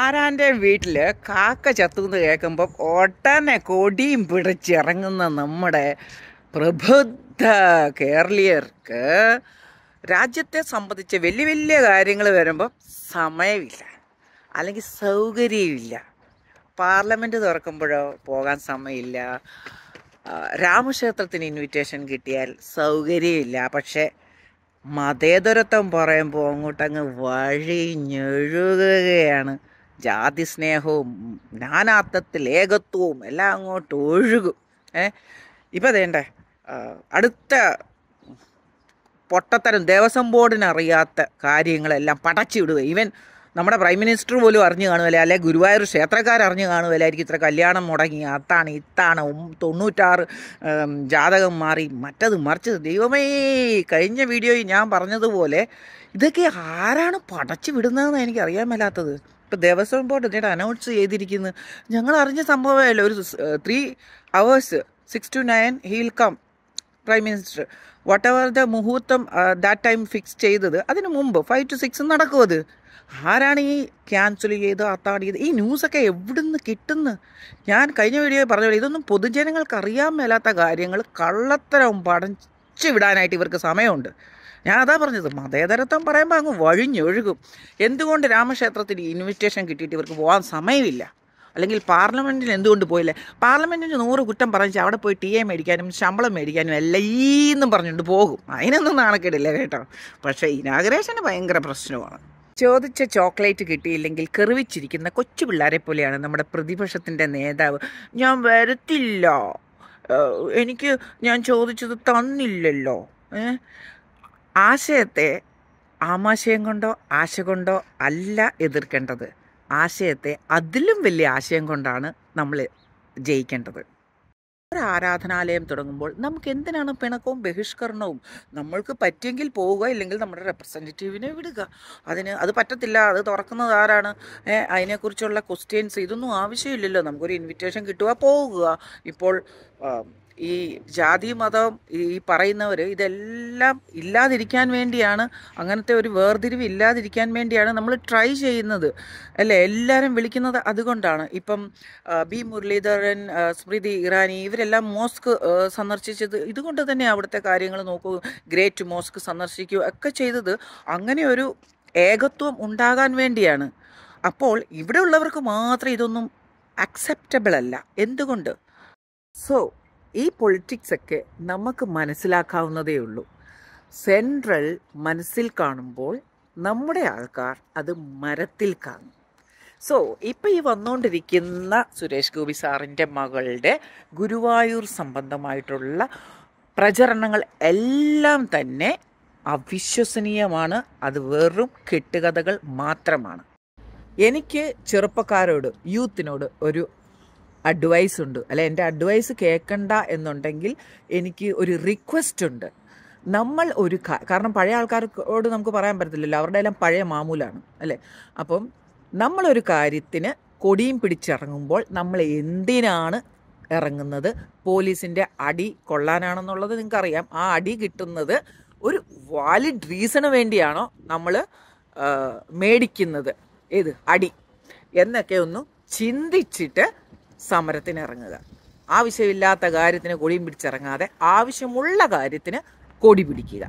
ആരാൻ്റെ വീട്ടിൽ കാക്ക ചത്തുന്ന് കേൾക്കുമ്പോൾ ഒട്ടനെ കൊടിയും പിടിച്ചിറങ്ങുന്ന നമ്മുടെ പ്രബുദ്ധ കേരളീയർക്ക് രാജ്യത്തെ സംബന്ധിച്ച് വലിയ വലിയ കാര്യങ്ങൾ വരുമ്പോൾ സമയമില്ല അല്ലെങ്കിൽ സൗകര്യമില്ല പാർലമെൻറ്റ് തുറക്കുമ്പോഴോ പോകാൻ സമയമില്ല രാമക്ഷേത്രത്തിന് ഇൻവിറ്റേഷൻ കിട്ടിയാൽ സൗകര്യമില്ല പക്ഷേ മതേതരത്വം പറയുമ്പോൾ അങ്ങോട്ടങ്ങ് വഴി ഞെഴുകുകയാണ് ജാതി സ്നേഹവും നാനാത്വത്തിൽ ഏകത്വവും എല്ലാം അങ്ങോട്ട് ഒഴുകും ഏ ഇപ്പം അതേണ്ടേ അടുത്ത പൊട്ടത്തരം ദേവസ്വം ബോർഡിനറിയാത്ത കാര്യങ്ങളെല്ലാം പടച്ചിടുക ഈവൻ നമ്മുടെ പ്രൈം മിനിസ്റ്റർ പോലും അറിഞ്ഞു കാണുമല്ലേ അല്ലെങ്കിൽ ഗുരുവായൂർ ക്ഷേത്രക്കാർ അറിഞ്ഞു കാണുമല്ലായിരിക്കും ഇത്ര കല്യാണം മുടങ്ങി അത്താണ് ഇത്താണ് തൊണ്ണൂറ്റാറ് ജാതകം മാറി മറ്റത് മറിച്ചത് ദൈവമേ കഴിഞ്ഞ വീഡിയോയിൽ ഞാൻ പറഞ്ഞതുപോലെ ഇതൊക്കെ ആരാണ് പടച്ചു വിടുന്നതെന്ന് എനിക്കറിയാൻ മേലാത്തത് ഇപ്പം ദേവസ്വം ബോർഡ് എന്നിട്ട് അനൗൺസ് ചെയ്തിരിക്കുന്നത് ഞങ്ങൾ അറിഞ്ഞ സംഭവമല്ലോ ഒരു three hours six to nine he'll come prime minister whatever the muhurtham that time fix ചെയ്തത് അതിന് മുമ്പ് ഫൈവ് ടു സിക്സ് നടക്കുമത് ആരാണ് ഈ ക്യാൻസൽ ചെയ്ത് അത്താണി ചെയ്ത് ഈ ന്യൂസൊക്കെ എവിടുന്ന് കിട്ടുന്നു ഞാൻ കഴിഞ്ഞ വീഡിയോ പറഞ്ഞ പോലെ ഇതൊന്നും പൊതുജനങ്ങൾക്ക് അറിയാൻ മേലാത്ത കാര്യങ്ങൾ കള്ളത്തരം പടച്ചു വിടാനായിട്ട് ഇവർക്ക് സമയമുണ്ട് ഞാൻ അതാ പറഞ്ഞത് മതേതരത്വം പറയുമ്പോൾ അങ്ങ് വഴിഞ്ഞൊഴുകും എന്തുകൊണ്ട് രാമക്ഷേത്രത്തിൽ ഇൻവിറ്റേഷൻ കിട്ടിയിട്ട് ഇവർക്ക് പോകാൻ സമയമില്ല അല്ലെങ്കിൽ പാർലമെൻറ്റിൽ എന്തുകൊണ്ട് പോയില്ല പാർലമെൻറ്റിന് നൂറ് കുറ്റം പറഞ്ഞ് അവിടെ പോയി ടി എ മേടിക്കാനും ശമ്പളം മേടിക്കാനും എല്ലാം പറഞ്ഞുകൊണ്ട് പോകും അതിനൊന്നും നാണക്കേടില്ല കേട്ടോ പക്ഷേ ഇനാഗ്രേഷന് ഭയങ്കര പ്രശ്നമാണ് ചോദിച്ച ചോക്ലേറ്റ് കിട്ടിയില്ലെങ്കിൽ കെറിവിച്ചിരിക്കുന്ന കൊച്ചു പിള്ളേരെ പോലെയാണ് നമ്മുടെ പ്രതിപക്ഷത്തിൻ്റെ നേതാവ് ഞാൻ വരത്തില്ല എനിക്ക് ഞാൻ ചോദിച്ചത് തന്നില്ലല്ലോ ഏഹ് ആശയത്തെ ആമാശയം കൊണ്ടോ ആശ കൊണ്ടോ അല്ല എതിർക്കേണ്ടത് ആശയത്തെ അതിലും വലിയ ആശയം കൊണ്ടാണ് നമ്മൾ ജയിക്കേണ്ടത് ഒരു ആരാധനാലയം തുടങ്ങുമ്പോൾ നമുക്ക് എന്തിനാണ് പിണക്കവും ബഹിഷ്കരണവും നമ്മൾക്ക് പറ്റിയെങ്കിൽ പോവുക ഇല്ലെങ്കിൽ നമ്മുടെ റെപ്രസെൻറ്റേറ്റീവിനെ വിടുക അതിന് അത് പറ്റത്തില്ല അത് തുറക്കുന്നത് ആരാണ് അതിനെക്കുറിച്ചുള്ള ക്വസ്റ്റ്യൻസ് ഇതൊന്നും ആവശ്യമില്ലല്ലോ നമുക്കൊരു ഇൻവിറ്റേഷൻ കിട്ടുക പോവുക ഇപ്പോൾ ഈ ജാതി മതം ഈ പറയുന്നവർ ഇതെല്ലാം ഇല്ലാതിരിക്കാൻ വേണ്ടിയാണ് അങ്ങനത്തെ ഒരു വേർതിരിവ് ഇല്ലാതിരിക്കാൻ വേണ്ടിയാണ് നമ്മൾ ട്രൈ ചെയ്യുന്നത് അല്ലേ എല്ലാവരും വിളിക്കുന്നത് അതുകൊണ്ടാണ് ഇപ്പം ബി മുരളീധരൻ സ്മൃതി ഇറാനി ഇവരെല്ലാം മോസ്ക് സന്ദർശിച്ചത് ഇതുകൊണ്ട് തന്നെ അവിടുത്തെ കാര്യങ്ങൾ നോക്കൂ ഗ്രേറ്റ് മോസ്ക് സന്ദർശിക്കുക ഒക്കെ ചെയ്തത് അങ്ങനെ ഒരു ഏകത്വം ഉണ്ടാകാൻ വേണ്ടിയാണ് അപ്പോൾ ഇവിടെ ഉള്ളവർക്ക് മാത്രം ഇതൊന്നും അക്സെപ്റ്റബിൾ അല്ല എന്തുകൊണ്ട് സോ ഈ പൊളിറ്റിക്സൊക്കെ നമുക്ക് മനസ്സിലാക്കാവുന്നതേ ഉള്ളൂ സെൻട്രൽ മനസ്സിൽ കാണുമ്പോൾ നമ്മുടെ ആൾക്കാർ അത് മരത്തിൽ കാണും സോ ഇപ്പം ഈ വന്നുകൊണ്ടിരിക്കുന്ന സുരേഷ് ഗോപി സാറിൻ്റെ മകളുടെ ഗുരുവായൂർ സംബന്ധമായിട്ടുള്ള പ്രചരണങ്ങൾ എല്ലാം തന്നെ അവിശ്വസനീയമാണ് അത് വെറും കെട്ടുകഥകൾ മാത്രമാണ് എനിക്ക് ചെറുപ്പക്കാരോട് യൂത്തിനോട് ഒരു അഡ്വൈസ് ഉണ്ട് അല്ലെ എൻ്റെ അഡ്വൈസ് കേൾക്കണ്ട എന്നുണ്ടെങ്കിൽ എനിക്ക് ഒരു റിക്വസ്റ്റ് ഉണ്ട് നമ്മൾ ഒരു കാരണം പഴയ ആൾക്കാരോട് നമുക്ക് പറയാൻ പറ്റത്തില്ലല്ലോ അവരുടെ എല്ലാം പഴയ മാമൂലാണ് അല്ലേ അപ്പം നമ്മളൊരു കാര്യത്തിന് കൊടിയും പിടിച്ചിറങ്ങുമ്പോൾ നമ്മൾ എന്തിനാണ് ഇറങ്ങുന്നത് പോലീസിൻ്റെ അടി കൊള്ളാനാണെന്നുള്ളത് നിങ്ങൾക്കറിയാം ആ അടി കിട്ടുന്നത് ഒരു വാലിഡ് റീസണ് വേണ്ടിയാണോ നമ്മൾ മേടിക്കുന്നത് ഏത് അടി എന്നൊക്കെ ഒന്ന് ചിന്തിച്ചിട്ട് സമരത്തിനിറങ്ങുക ആവശ്യമില്ലാത്ത കാര്യത്തിന് കൊടിയും പിടിച്ചിറങ്ങാതെ ആവശ്യമുള്ള കാര്യത്തിന് കൊടി പിടിക്കുക